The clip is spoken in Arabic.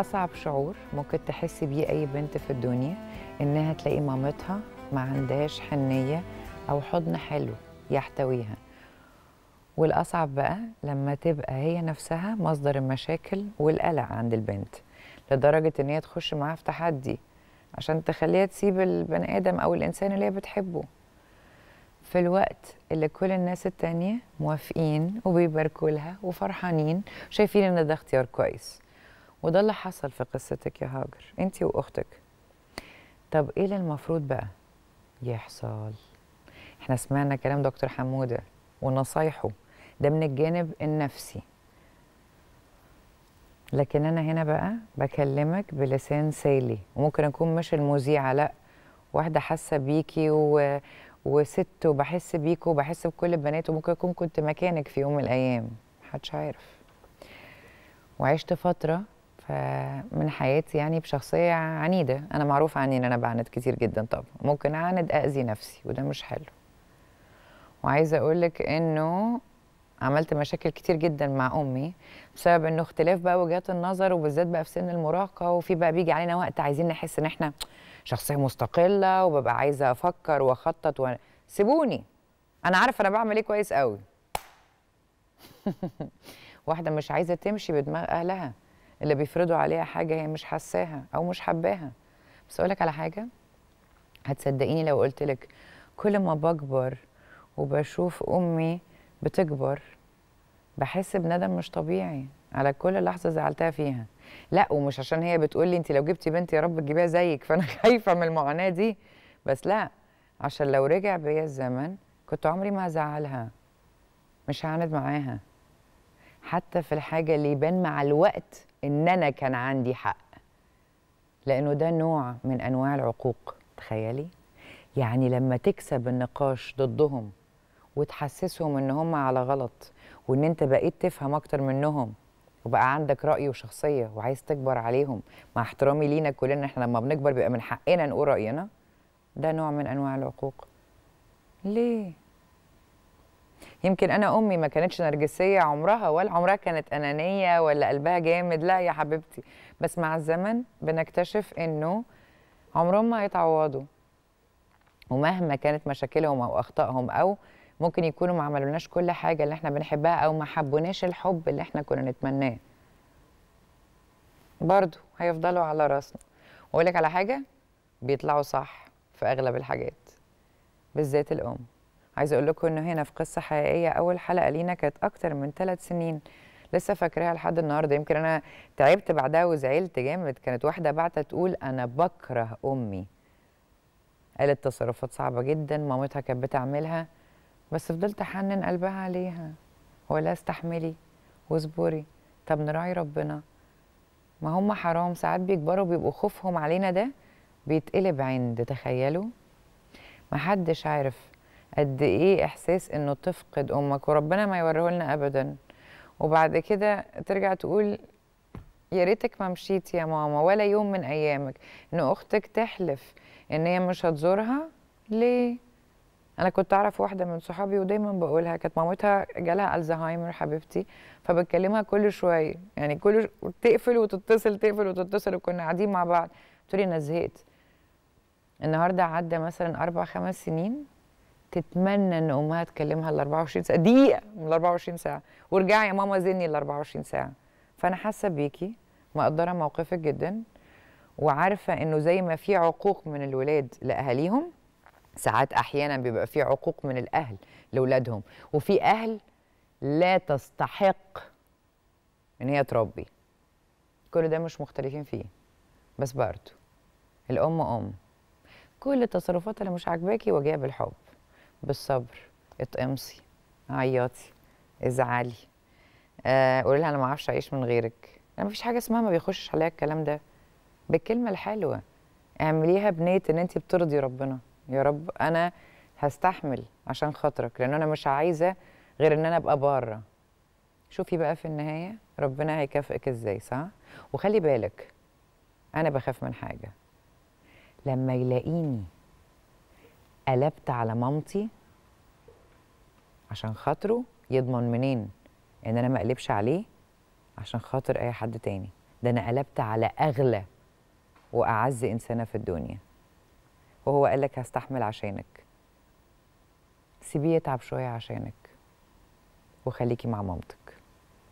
اصعب شعور ممكن تحس بيه اي بنت في الدنيا انها تلاقي مامتها ما عندهاش حنيه او حضن حلو يحتويها والاصعب بقى لما تبقى هي نفسها مصدر المشاكل والقلق عند البنت لدرجه ان هي تخش معاها في تحدي عشان تخليها تسيب البني ادم او الانسان اللي هي بتحبه في الوقت اللي كل الناس التانية موافقين وبيباركوا لها وفرحانين شايفين ان ده اختيار كويس وده اللي حصل في قصتك يا هاجر انت واختك طب ايه اللي المفروض بقى يحصل احنا سمعنا كلام دكتور حموده ونصايحه ده من الجانب النفسي لكن انا هنا بقى بكلمك بلسان سالي وممكن اكون مش المذيعه لا واحده حاسه بيكي و... وست وبحس بيك وبحس بكل البنات وممكن اكون كنت مكانك في يوم من الايام محدش عارف وعشت فتره من حياتي يعني بشخصيه عنيده انا معروف عني ان انا بعند كتير جدا طبعا ممكن اعند اذي نفسي وده مش حلو وعايزه اقول لك انه عملت مشاكل كتير جدا مع امي بسبب انه اختلاف بقى وجهات النظر وبالذات بقى في سن المراهقه وفي بقى بيجي علينا وقت عايزين نحس ان احنا شخصيه مستقله وببقى عايزه افكر واخطط و... سيبوني انا عارفه انا بعمل ايه كويس قوي واحده مش عايزه تمشي بدماغ اهلها اللي بيفرضوا عليها حاجه هي مش حاساها او مش حباها بس اقول لك على حاجه هتصدقيني لو قلت لك كل ما بكبر وبشوف امي بتكبر بحس بندم مش طبيعي على كل لحظه زعلتها فيها لا ومش عشان هي بتقول لي انت لو جبتي بنتي يا رب تجيبيها زيك فانا خايفه من المعاناه دي بس لا عشان لو رجع بيا الزمن كنت عمري ما هزعلها مش هعاند معاها حتى في الحاجه اللي يبان مع الوقت ان انا كان عندي حق لانه ده نوع من انواع العقوق تخيلي يعني لما تكسب النقاش ضدهم وتحسسهم ان هم على غلط وان انت بقيت تفهم اكتر منهم وبقى عندك راي وشخصيه وعايز تكبر عليهم مع احترامي لينا كلنا احنا لما بنكبر بيبقى من حقنا نقول راينا ده نوع من انواع العقوق ليه يمكن انا امي ما كانتش نرجسيه عمرها ولا عمرها كانت انانيه ولا قلبها جامد لا يا حبيبتي بس مع الزمن بنكتشف انه عمرهم ما هيتعوضوا ومهما كانت مشاكلهم او اخطائهم او ممكن يكونوا ما عملوناش كل حاجه اللي احنا بنحبها او ما حبوناش الحب اللي احنا كنا نتمناه برضو هيفضلوا على راسنا واقول لك على حاجه بيطلعوا صح في اغلب الحاجات بالذات الام عايزه اقول لكم انه هنا في قصه حقيقيه اول حلقه لينا كانت اكتر من ثلاث سنين لسه فاكراها لحد النهارده يمكن انا تعبت بعدها وزعلت جامد كانت واحده بعتت تقول انا بكره امي قالت تصرفات صعبه جدا مامتها كانت بتعملها بس فضلت احنن قلبها عليها ولا استحملي واصبري طب نراعي ربنا ما هم حرام ساعات بيكبروا بيبقوا خوفهم علينا ده بيتقلب عند تخيلوا محدش عارف قد ايه احساس انه تفقد امك وربنا ما يوريه لنا ابدا وبعد كده ترجع تقول يا ريتك ما مشيت يا ماما ولا يوم من ايامك ان اختك تحلف ان هي مش هتزورها ليه انا كنت اعرف واحده من صحابي ودايما بقولها كانت مامتها جالها الزهايمر حبيبتي فبتكلمها كل شويه يعني كل ش... تقفل وتتصل تقفل وتتصل وكنا قاعدين مع بعض تقولي انا زهقت النهارده عدى مثلا اربع خمس سنين تتمنى ان امها تكلمها ال 24 ساعه دقيقه من ال 24 ساعه وارجعي يا ماما زني ال 24 ساعه فانا حاسه بيكي مقدره موقفك جدا وعارفه انه زي ما في عقوق من الولاد لاهاليهم ساعات احيانا بيبقى في عقوق من الاهل لاولادهم وفي اهل لا تستحق ان هي تربي كل ده مش مختلفين فيه بس برضه الام ام كل التصرفات اللي مش عاجباكي واجيها بالحب بالصبر اتقمصي عيطي ازعلي آه، قولي لها انا ما اعرفش اعيش من غيرك انا ما فيش حاجه اسمها ما بيخشش عليا الكلام ده بالكلمه الحلوه اعمليها بنيه ان انت بترضي ربنا يا رب انا هستحمل عشان خاطرك لان انا مش عايزه غير ان انا ابقى بره شوفي بقى في النهايه ربنا هيكافئك ازاي صح وخلي بالك انا بخاف من حاجه لما يلاقيني قلبت على مامتي عشان خاطره يضمن منين ان انا ما اقلبش عليه عشان خاطر اي حد تاني ده انا قلبت على اغلى واعز انسانه في الدنيا وهو قال لك هستحمل عشانك سيبيه يتعب شويه عشانك وخليكي مع مامتك